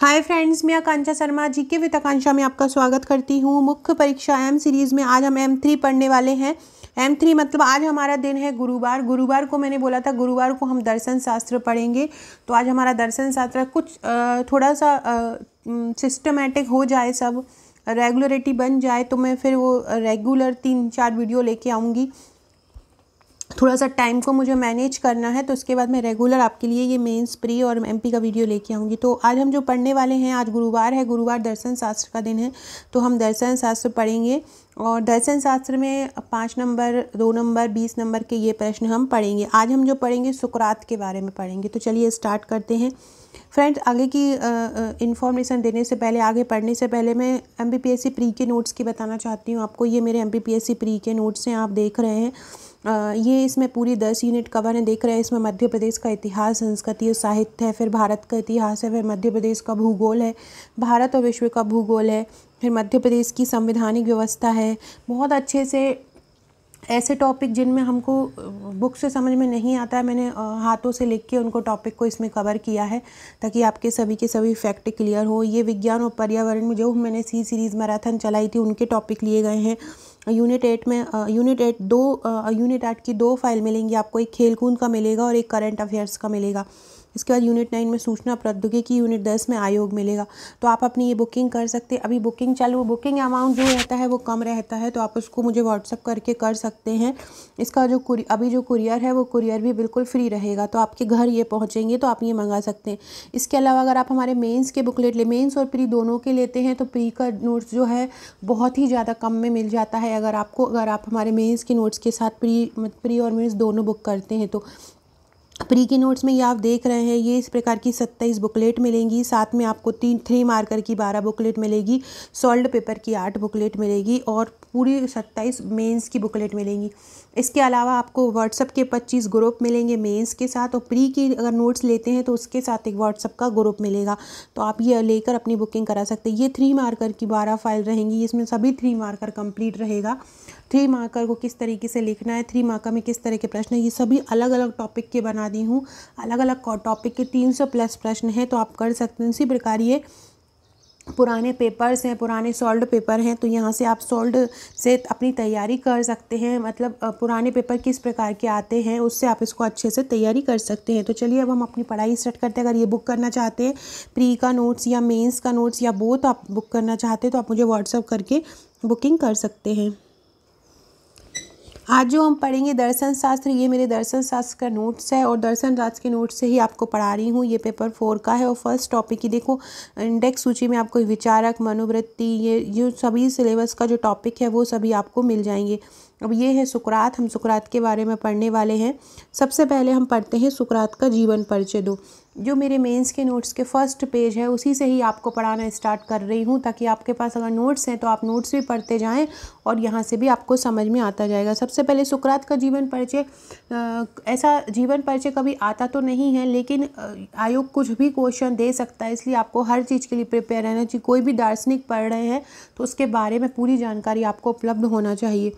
hi friends मैं आकांक्षा शर्मा जी के with आकांक्षा में आपका स्वागत करती हूँ मुख्य परीक्षा एम सीरीज़ में आज हम एम थ्री पढ़ने वाले हैं एम थ्री मतलब आज हमारा दिन है गुरुवार गुरुवार को मैंने बोला था गुरुवार को हम दर्शन शास्त्र पढ़ेंगे तो आज हमारा दर्शन शास्त्र कुछ थोड़ा सा सिस्टमेटिक हो जाए सब रेगुलरिटी बन जाए तो मैं फिर वो रेगुलर तीन चार वीडियो लेके आऊँगी थोड़ा सा टाइम को मुझे मैनेज करना है तो उसके बाद मैं रेगुलर आपके लिए ये मेंस प्री और एमपी का वीडियो लेके आऊँगी तो आज हम जो पढ़ने वाले हैं आज गुरुवार है गुरुवार दर्शन शास्त्र का दिन है तो हम दर्शन शास्त्र पढ़ेंगे और दर्शन शास्त्र में पाँच नंबर दो नंबर बीस नंबर के ये प्रश्न हम पढ़ेंगे आज हम जो पढ़ेंगे सुकरात के बारे में पढ़ेंगे तो चलिए स्टार्ट करते हैं फ्रेंड्स आगे की इन्फॉर्मेशन देने से पहले आगे पढ़ने से पहले मैं एम प्री के नोट्स की बताना चाहती हूँ आपको ये मेरे एम प्री के नोट्स हैं आप देख रहे हैं ये इसमें पूरी दस यूनिट कवर है देख रहे हैं इसमें मध्य प्रदेश का इतिहास संस्कृति और साहित्य है फिर भारत का इतिहास है फिर मध्य प्रदेश का भूगोल है भारत और विश्व का भूगोल है फिर मध्य प्रदेश की संवैधानिक व्यवस्था है बहुत अच्छे से ऐसे टॉपिक जिनमें हमको बुक से समझ में नहीं आता है मैंने हाथों से लिख के उनको टॉपिक को इसमें कवर किया है ताकि आपके सभी के सभी फैक्ट क्लियर हो ये विज्ञान और पर्यावरण में जो मैंने सी सीरीज़ मैराथन चलाई थी उनके टॉपिक लिए गए हैं यूनिट एट में यूनिट uh, एट दो यूनिट uh, एट की दो फाइल मिलेंगी आपको एक खेल कूद का मिलेगा और एक करंट अफेयर्स का मिलेगा इसके बाद यूनिट नाइन में सूचना प्रौद्योगिकी यूनिट दस में आयोग मिलेगा तो आप अपनी ये बुकिंग कर सकते हैं अभी बुकिंग चालू बुकिंग अमाउंट जो रहता है वो कम रहता है तो आप उसको मुझे व्हाट्सअप करके कर सकते हैं इसका जो अभी जो कुरियर है वो कुरियर भी बिल्कुल फ्री रहेगा तो आपके घर ये पहुँचेंगे तो आप ये मंगा सकते हैं इसके अलावा अगर आप हमारे मेन्स के बुकलेट ले मेन्स और प्री दोनों के लेते हैं तो प्री का नोट्स जो है बहुत ही ज़्यादा कम में मिल जाता है अगर आपको अगर आप हमारे मेन्स के नोट्स के साथ प्री प्री और मेन्स दोनों बुक करते हैं तो प्री के नोट्स में ये आप देख रहे हैं ये इस प्रकार की सत्ताईस बुकलेट मिलेंगी साथ में आपको तीन थ्री मार्कर की बारह बुकलेट मिलेगी सॉल्ड पेपर की आठ बुकलेट मिलेगी और पूरी सत्ताईस मेंस की बुकलेट मिलेंगी इसके अलावा आपको व्हाट्सअप के पच्चीस ग्रुप मिलेंगे मेंस के साथ और प्री की अगर नोट्स लेते हैं तो उसके साथ एक व्हाट्सअप का ग्रुप मिलेगा तो आप ये लेकर अपनी बुकिंग करा सकते हैं ये थ्री मार्कर की बारह फाइल रहेंगी इसमें सभी थ्री मार्कर कंप्लीट रहेगा थ्री मार्कर को किस तरीके से लिखना है थ्री मार्कर में किस तरह के प्रश्न है ये सभी अलग अलग टॉपिक के बना दी हूँ अलग अलग टॉपिक के तीन सौ प्लस प्रश्न हैं तो आप कर सकते हैं इसी प्रकार ये पुराने पेपर्स हैं पुराने सॉल्ड पेपर हैं तो यहाँ से आप सॉल्ड से अपनी तैयारी कर सकते हैं मतलब पुराने पेपर किस प्रकार के आते हैं उससे आप इसको अच्छे से तैयारी कर सकते हैं तो चलिए अब हम अपनी पढ़ाई स्टार्ट करते हैं अगर ये बुक करना चाहते हैं प्री का नोट्स या मेंस का नोट्स या बोथ आप बुक करना चाहते हैं तो आप मुझे व्हाट्सअप करके बुकिंग कर सकते हैं आज जो हम पढ़ेंगे दर्शन शास्त्र ये मेरे दर्शन शास्त्र का नोट्स है और दर्शन शास्त्र के नोट्स से ही आपको पढ़ा रही हूँ ये पेपर फोर का है और फर्स्ट टॉपिक की देखो इंडेक्स सूची में आपको विचारक मनोवृत्ति ये ये सभी सिलेबस का जो टॉपिक है वो सभी आपको मिल जाएंगे अब ये है सुकरात हम सुकरात के बारे में पढ़ने वाले हैं सबसे पहले हम पढ़ते हैं सुकरात का जीवन परिचय दो जो मेरे मेंस के नोट्स के फर्स्ट पेज है उसी से ही आपको पढ़ाना स्टार्ट कर रही हूँ ताकि आपके पास अगर नोट्स हैं तो आप नोट्स भी पढ़ते जाएं और यहाँ से भी आपको समझ में आता जाएगा सबसे पहले सुकरात का जीवन परिचय ऐसा जीवन परिचय कभी आता तो नहीं है लेकिन आयोग कुछ भी क्वेश्चन दे सकता है इसलिए आपको हर चीज़ के लिए प्रिपेयर रहना चाहिए कोई भी दार्शनिक पढ़ रहे हैं तो उसके बारे में पूरी जानकारी आपको उपलब्ध होना चाहिए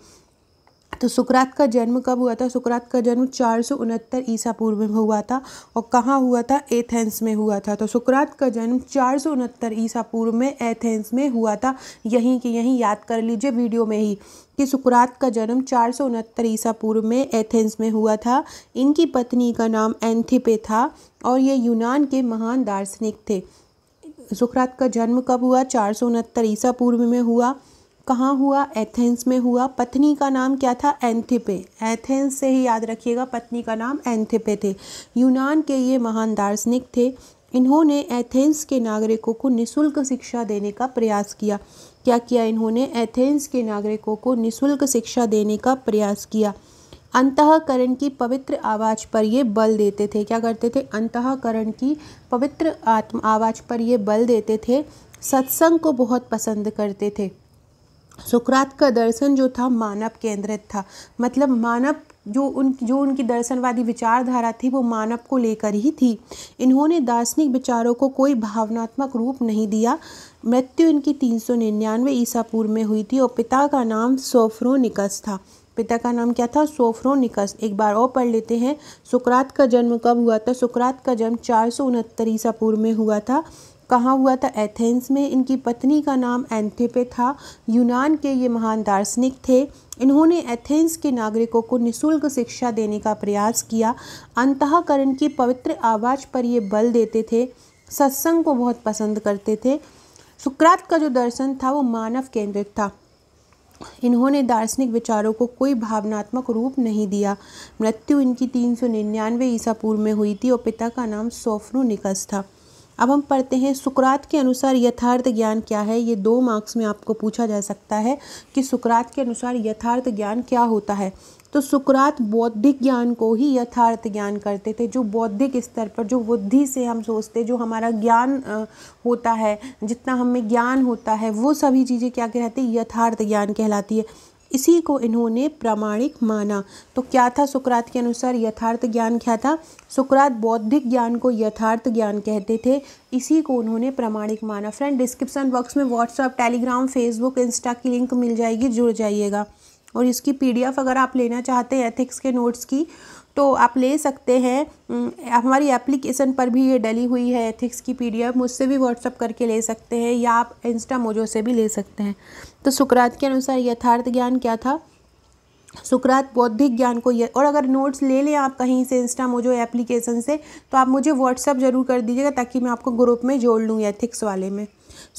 तो सुकरात का जन्म कब हुआ था सुकरात का जन्म चार सौ उनहत्तर ईसा पूर्व में हुआ था और कहाँ हुआ था एथेंस में हुआ था तो सुकरात का जन्म चार सौ उनहत्तर ईसा पूर्व में एथेंस में हुआ था यहीं की यहीं याद कर लीजिए वीडियो में ही कि सुकरात का जन्म चार सौ उनहत्तर ईसा पूर्व में एथेंस में हुआ था इनकी पत्नी का नाम एंथिपे था और ये यूनान के महान दार्शनिक थे सुकरात का जन्म कब हुआ चार सौ उनहत्तर ईसा पूर्व में हुआ कहाँ हुआ एथेंस में हुआ पत्नी का नाम क्या था एंथिपे एथेंस से ही याद रखिएगा पत्नी का नाम एंथिपे थे यूनान के ये महान दार्शनिक थे इन्होंने एथेंस के नागरिकों को निशुल्क शिक्षा देने का प्रयास किया क्या किया इन्होंने एथेंस के नागरिकों को निशुल्क शिक्षा देने का प्रयास किया अंतकरण की पवित्र आवाज़ पर ये बल देते थे क्या करते थे अंतकरण की पवित्र आत्म आवाज़ पर ये बल देते थे सत्संग को बहुत पसंद करते थे सुकरात का दर्शन जो था मानव केंद्रित था मतलब मानव जो उन जो उनकी दर्शनवादी विचारधारा थी वो मानव को लेकर ही थी इन्होंने दार्शनिक विचारों को कोई भावनात्मक रूप नहीं दिया मृत्यु इनकी तीन सौ निन्यानवे ईसा पूर्व में हुई थी और पिता का नाम सोफ्रोनिकस था पिता का नाम क्या था सोफ्रोनिकस एक बार और पढ़ लेते हैं सुकरात का जन्म कब हुआ था सुकरात का जन्म चार सौ उनहत्तर ईसा पूर्व में हुआ था कहाँ हुआ था एथेंस में इनकी पत्नी का नाम एंथेपे था यूनान के ये महान दार्शनिक थे इन्होंने एथेंस के नागरिकों को निशुल्क शिक्षा देने का प्रयास किया अंतकरण की पवित्र आवाज़ पर ये बल देते थे सत्संग को बहुत पसंद करते थे सुक्रात का जो दर्शन था वो मानव केंद्रित था इन्होंने दार्शनिक विचारों को कोई भावनात्मक रूप नहीं दिया मृत्यु इनकी तीन सौ निन्यानवे ईसा पूर्व में हुई थी और पिता का नाम सोफ्रोनिकस था अब हम पढ़ते हैं सुकरात के अनुसार यथार्थ ज्ञान क्या है ये दो मार्क्स में आपको पूछा जा सकता है कि सुकरात के अनुसार यथार्थ ज्ञान क्या होता है तो सुकरात बौद्धिक ज्ञान को ही यथार्थ ज्ञान करते थे जो बौद्धिक स्तर पर जो बुद्धि से हम सोचते जो हमारा ज्ञान होता है जितना हमें ज्ञान होता है वो सभी चीज़ें क्या कहलाती यथार्थ ज्ञान कहलाती है इसी को इन्होंने प्रामाणिक माना तो क्या था सुकरात के अनुसार यथार्थ ज्ञान क्या था सुकरात बौद्धिक ज्ञान को यथार्थ ज्ञान कहते थे इसी को उन्होंने प्रामाणिक माना फ्रेंड डिस्क्रिप्शन बॉक्स में व्हाट्सअप टेलीग्राम फेसबुक इंस्टा की लिंक मिल जाएगी जुड़ जाइएगा और इसकी पीडीएफ अगर आप लेना चाहते हैं एथिक्स के नोट्स की तो आप ले सकते हैं हमारी एप्लीकेशन पर भी ये डली हुई है एथिक्स की पी मुझसे भी व्हाट्सअप करके ले सकते हैं या आप इंस्टा मोजो से भी ले सकते हैं तो सुकरात के अनुसार यथार्थ ज्ञान क्या था सुकरात बौद्धिक ज्ञान को ये और अगर नोट्स ले लें आप कहीं से इंस्टा मोजो एप्लीकेशन से तो आप मुझे व्हाट्सअप ज़रूर कर दीजिएगा ताकि मैं आपको ग्रुप में जोड़ लूँ एथिक्स वाले में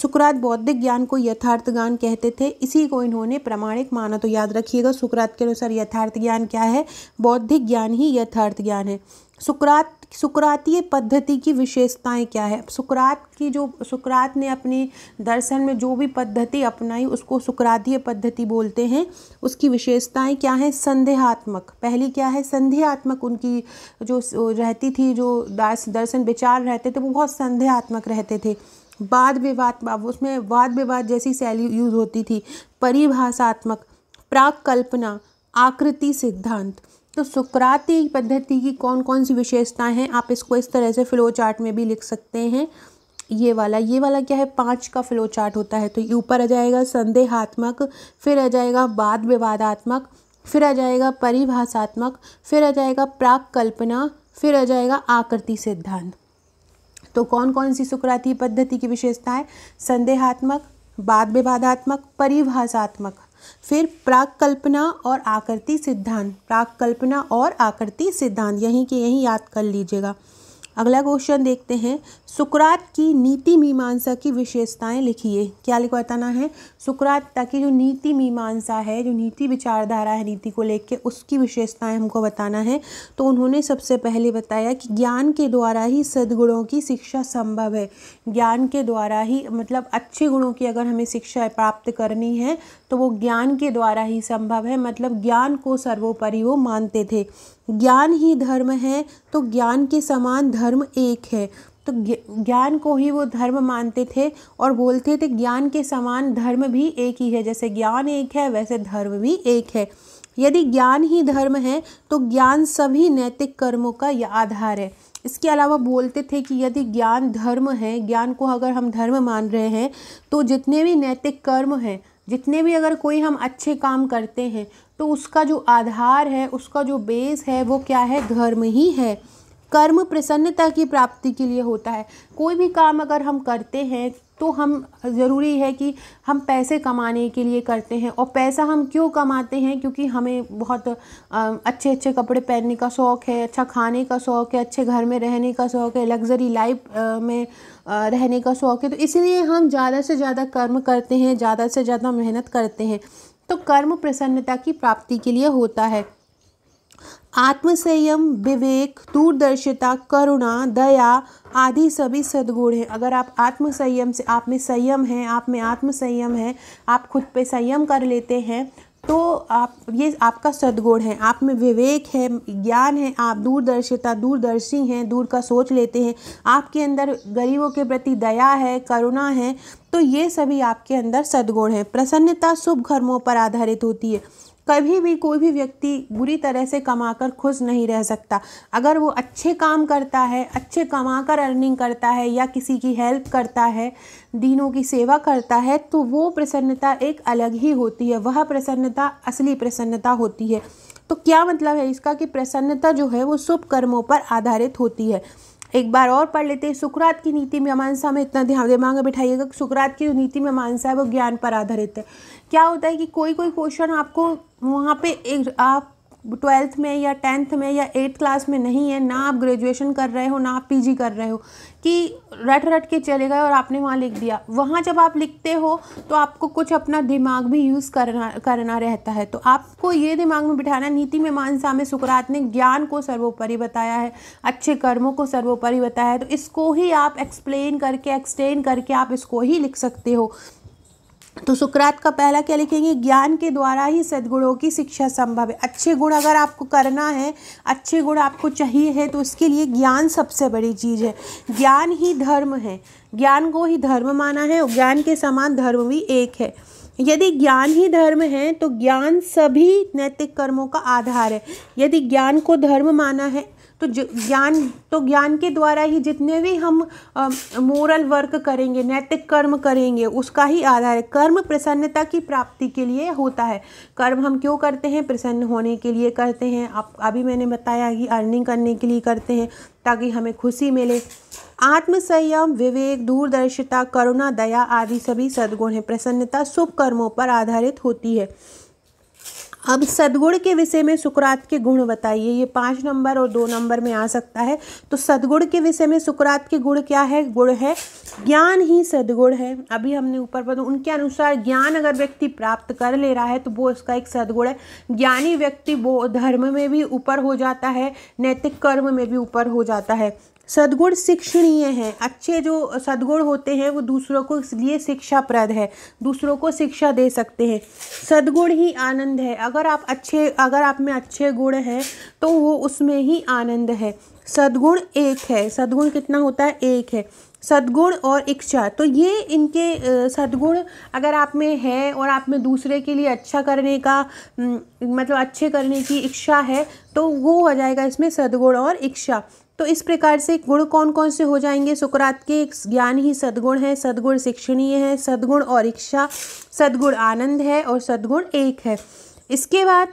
सुकरात बौद्धिक ज्ञान को यथार्थ ज्ञान कहते थे इसी को इन्होंने प्रमाणिक माना तो याद रखिएगा सुकरात के अनुसार यथार्थ ज्ञान क्या है बौद्धिक ज्ञान ही यथार्थ ज्ञान है सुकरात सुकरातीय पद्धति की विशेषताएं क्या है सुकरात की जो सुकरात ने अपनी दर्शन में जो भी पद्धति अपनाई उसको सुकरातीय पद्धति बोलते हैं उसकी विशेषताएं क्या हैं संदेहात्मक पहली क्या है संदेहात्मक उनकी जो रहती थी जो दास दर्शन विचार रहते थे वो बहुत संदेहात्मक रहते थे वाद विवाद उसमें वाद विवाद जैसी शैली यूज होती थी परिभाषात्मक प्राक कल्पना आकृति सिद्धांत तो सुकराती पद्धति की कौन कौन सी विशेषताएं हैं आप इसको इस तरह से फ्लो चार्ट में भी लिख सकते हैं ये वाला ये वाला क्या है पाँच का फ्लो चार्ट होता है तो ये ऊपर आ जाएगा संदेहात्मक फिर आ जाएगा वाद विवादात्मक फिर आ जाएगा परिभाषात्मक फिर आ जाएगा प्राक कल्पना फिर आ जाएगा आकृति सिद्धांत तो कौन कौन सी सुकराती पद्धति की विशेषताएं संदेहात्मक वाद विवादात्मक परिभाषात्मक फिर प्राक कल्पना और आकृति सिद्धांत प्राक कल्पना और आकृति सिद्धांत यहीं के यहीं याद कर लीजिएगा अगला क्वेश्चन देखते हैं सुकरात की नीति मीमांसा की विशेषताएं लिखिए क्या बताना है सुकरात ताकि जो नीति मीमांसा है जो नीति विचारधारा है नीति को लेके उसकी विशेषताएं हमको बताना है तो उन्होंने सबसे पहले बताया कि ज्ञान के द्वारा ही सद्गुणों की शिक्षा संभव है ज्ञान के द्वारा ही मतलब अच्छे गुणों की अगर हमें शिक्षा प्राप्त करनी है तो वो ज्ञान के द्वारा ही संभव है मतलब ज्ञान को सर्वोपरि वो मानते थे ज्ञान ही धर्म है तो ज्ञान के समान धर्म एक है तो ज्ञान को ही वो धर्म मानते थे और बोलते थे ज्ञान के समान धर्म भी एक ही है जैसे ज्ञान एक है वैसे धर्म भी एक है यदि ज्ञान ही धर्म है तो ज्ञान सभी नैतिक कर्मों का आधार है इसके अलावा बोलते थे कि यदि ज्ञान धर्म है ज्ञान को अगर हम धर्म मान रहे हैं तो जितने भी नैतिक कर्म हैं जितने भी अगर कोई हम अच्छे काम करते हैं तो उसका जो आधार है उसका जो बेस है वो क्या है धर्म ही है कर्म प्रसन्नता की प्राप्ति के लिए होता है कोई भी काम अगर हम करते हैं तो हम ज़रूरी है कि हम पैसे कमाने के लिए करते हैं और पैसा हम क्यों कमाते हैं क्योंकि हमें बहुत अच्छे अच्छे कपड़े पहनने का शौक़ है अच्छा खाने का शौक़ है अच्छे घर में रहने का शौक़ है लग्जरी लाइफ में रहने का शौक़ है तो इसलिए हम ज़्यादा से ज़्यादा कर्म करते हैं ज़्यादा से ज़्यादा मेहनत करते हैं तो कर्म प्रसन्नता की प्राप्ति के लिए होता है आत्मसंयम विवेक दूरदर्शिता करुणा दया आदि सभी सद्गुण हैं अगर आप आत्मसंयम से आप में संयम है आप में आत्मसंयम है आप खुद पे संयम कर लेते हैं तो आप ये आपका सद्गुण है आप में विवेक है ज्ञान है आप दूरदर्शिता दूरदर्शी हैं दूर का सोच लेते हैं आपके अंदर गरीबों के प्रति दया है करुणा है तो ये सभी आपके अंदर सद्गुण है प्रसन्नता शुभ कर्मों पर आधारित होती है कभी भी कोई भी व्यक्ति बुरी तरह से कमा कर खुश नहीं रह सकता अगर वो अच्छे काम करता है अच्छे कमा कर अर्निंग करता है या किसी की हेल्प करता है दीनों की सेवा करता है तो वो प्रसन्नता एक अलग ही होती है वह प्रसन्नता असली प्रसन्नता होती है तो क्या मतलब है इसका कि प्रसन्नता जो है वो शुभ कर्मों पर आधारित होती है एक बार और पढ़ लेते हैं सुकरात की नीति में मीमांसा में इतना ध्यान दिमाग बिठाइएगा बैठाइएगा सुकरात की नीति में मीमांसा है वो ज्ञान पर आधारित है क्या होता है कि कोई कोई क्वेश्चन आपको वहाँ पे एक आप ट्वेल्थ में या टेंथ में या एट्थ क्लास में नहीं है ना आप ग्रेजुएशन कर रहे हो ना आप पीजी कर रहे हो कि रट रट के चले गए और आपने वहाँ लिख दिया वहाँ जब आप लिखते हो तो आपको कुछ अपना दिमाग भी यूज़ करना करना रहता है तो आपको ये दिमाग में बिठाना नीति में मानसा में सुकरात ने ज्ञान को सर्वोपरि बताया है अच्छे कर्मों को सर्वोपरि बताया है तो इसको ही आप एक्सप्लेन करके एक्सटेन करके आप इसको ही लिख सकते हो तो सुकरात का पहला क्या लिखेंगे ज्ञान के द्वारा ही सद्गुणों की शिक्षा संभव है अच्छे गुण अगर आपको करना है अच्छे गुण आपको चाहिए है तो उसके लिए ज्ञान सबसे बड़ी चीज़ है ज्ञान ही धर्म है ज्ञान को ही धर्म माना है और ज्ञान के समान धर्म भी एक है यदि ज्ञान ही धर्म है तो ज्ञान सभी नैतिक कर्मों का आधार है यदि ज्ञान को धर्म माना है तो ज्ञान तो ज्ञान के द्वारा ही जितने भी हम मोरल वर्क करेंगे नैतिक कर्म करेंगे उसका ही आधार है कर्म प्रसन्नता की प्राप्ति के लिए होता है कर्म हम क्यों करते हैं प्रसन्न होने के लिए करते हैं आप अभी मैंने बताया कि अर्निंग करने के लिए करते हैं ताकि हमें खुशी मिले आत्मसंयम विवेक दूरदर्शिता करुणा दया आदि सभी सद्गुण हैं प्रसन्नता शुभ कर्मों पर आधारित होती है अब सदगुण के विषय में सुकरात के गुण बताइए ये पाँच नंबर और दो नंबर में आ सकता है तो सदगुण के विषय में सुकरात के गुण क्या है गुण है ज्ञान ही सदगुण है अभी हमने ऊपर पर उनके अनुसार ज्ञान अगर व्यक्ति प्राप्त कर ले रहा है तो वो उसका एक सदगुण है ज्ञानी व्यक्ति वो धर्म में भी ऊपर हो जाता है नैतिक कर्म में भी ऊपर हो जाता है सद्गुण शिक्षणीय हैं अच्छे जो सद्गुण होते हैं वो दूसरों को इसलिए शिक्षाप्रद है दूसरों को शिक्षा दे सकते हैं सद्गुण ही आनंद है अगर आप अच्छे अगर आप में अच्छे गुण हैं तो वो उसमें ही आनंद है सद्गुण एक है सद्गुण कितना होता है एक है सद्गुण और इच्छा तो ये इनके सद्गुण अगर आप में है और आप में दूसरे के लिए अच्छा करने का मतलब अच्छे करने की इच्छा है तो वो हो जाएगा इसमें सद्गुण और इच्छा तो इस प्रकार से गुण कौन कौन से हो जाएंगे सुकरात के ज्ञान ही सद्गुण है सद्गुण शिक्षणीय है सद्गुण और इच्छा सद्गुण आनंद है और सद्गुण एक है इसके बाद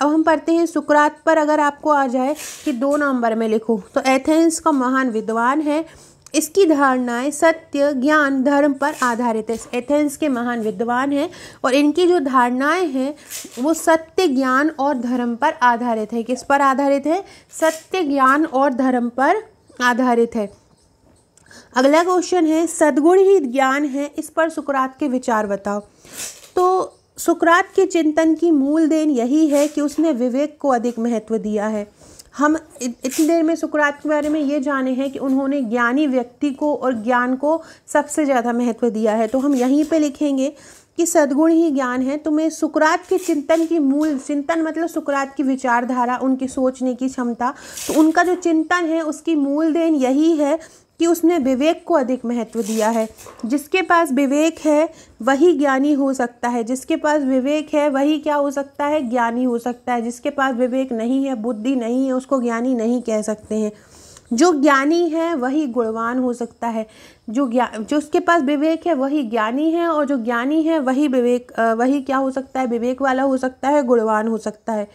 अब हम पढ़ते हैं सुकरात पर अगर आपको आ जाए कि दो नंबर में लिखो तो एथेंस का महान विद्वान है इसकी धारणाएं सत्य ज्ञान धर्म पर आधारित है एथेंस के महान विद्वान हैं और इनकी जो धारणाएं हैं वो सत्य ज्ञान और धर्म पर आधारित है किस पर आधारित है सत्य ज्ञान और धर्म पर आधारित है अगला क्वेश्चन है सदगुण ही ज्ञान है इस पर सुकरात के विचार बताओ तो सुकरात के चिंतन की मूल देन यही है कि उसने विवेक को अधिक महत्व दिया है हम इतनी देर में सुकरात के बारे में ये जाने हैं कि उन्होंने ज्ञानी व्यक्ति को और ज्ञान को सबसे ज़्यादा महत्व दिया है तो हम यहीं पे लिखेंगे कि सद्गुण ही ज्ञान है तो मैं सुकरात के चिंतन की मूल चिंतन मतलब सुकरात की विचारधारा उनकी सोचने की क्षमता तो उनका जो चिंतन है उसकी मूल देन यही है कि उसने विवेक को अधिक महत्व दिया है जिसके पास विवेक है वही ज्ञानी हो सकता है जिसके पास विवेक है वही क्या हो सकता है ज्ञानी हो सकता है जिसके पास विवेक नहीं है बुद्धि नहीं है उसको ज्ञानी नहीं कह सकते हैं जो ज्ञानी है वही गुणवान हो सकता है जो ज्ञान जो उसके पास विवेक है वही ज्ञानी है और जो ज्ञानी है वही विवेक वही क्या हो सकता है विवेक वाला हो सकता है गुणवान हो सकता है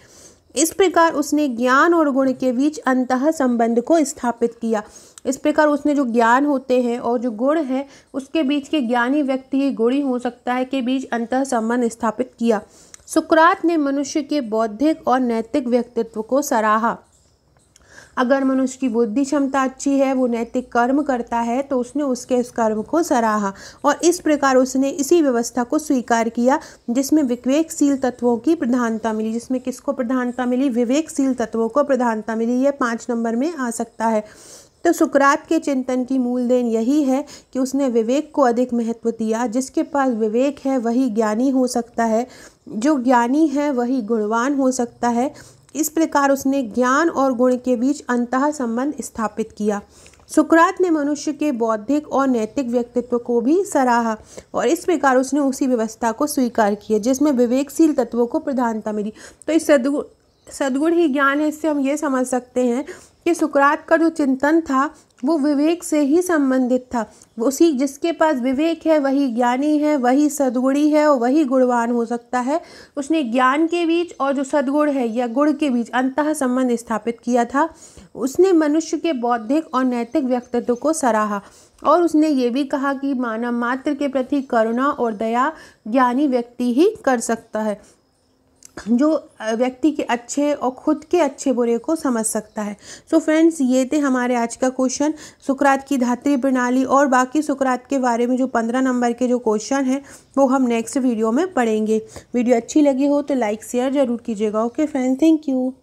इस प्रकार उसने ज्ञान और गुण के बीच अंतः संबंध को स्थापित किया इस प्रकार उसने जो ज्ञान होते हैं और जो गुण है उसके बीच के ज्ञानी व्यक्ति ही गुणी हो सकता है के बीच अंतः संबंध स्थापित किया सुकरात ने मनुष्य के बौद्धिक और नैतिक व्यक्तित्व को सराहा अगर मनुष्य की बुद्धि क्षमता अच्छी है वो नैतिक कर्म करता है तो उसने उसके इस कर्म को सराहा और इस प्रकार उसने इसी व्यवस्था को स्वीकार किया जिसमें विवेकशील तत्वों की प्रधानता मिली जिसमें किसको प्रधानता मिली विवेकशील तत्वों को प्रधानता मिली यह पाँच नंबर में आ सकता है तो सुकरात के चिंतन की मूल देन यही है कि उसने विवेक को अधिक महत्व दिया जिसके पास विवेक है वही ज्ञानी हो सकता है जो ज्ञानी है वही गुणवान हो सकता है इस प्रकार उसने ज्ञान और गुण के बीच अंतः संबंध स्थापित किया सुकरात ने मनुष्य के बौद्धिक और नैतिक व्यक्तित्व को भी सराहा और इस प्रकार उसने उसी व्यवस्था को स्वीकार किया जिसमें विवेकशील तत्वों को प्रधानता मिली तो इस सदगुण सदगुण ही ज्ञान है इससे हम ये समझ सकते हैं कि सुकरात का जो चिंतन था वो विवेक से ही संबंधित था उसी जिसके पास विवेक है वही ज्ञानी है वही सदगुणी है और वही गुणवान हो सकता है उसने ज्ञान के बीच और जो सदगुण है या गुण के बीच अंत संबंध स्थापित किया था उसने मनुष्य के बौद्धिक और नैतिक व्यक्तित्व को सराहा और उसने ये भी कहा कि मानव मात्र के प्रति करुणा और दया ज्ञानी व्यक्ति ही कर सकता है जो व्यक्ति के अच्छे और ख़ुद के अच्छे बुरे को समझ सकता है सो so फ्रेंड्स ये थे हमारे आज का क्वेश्चन सुकरात की धात्री प्रणाली और बाकी सुकरात के बारे में जो पंद्रह नंबर के जो क्वेश्चन हैं वो हम नेक्स्ट वीडियो में पढ़ेंगे वीडियो अच्छी लगी हो तो लाइक शेयर ज़रूर कीजिएगा ओके फ्रेंड्स थैंक यू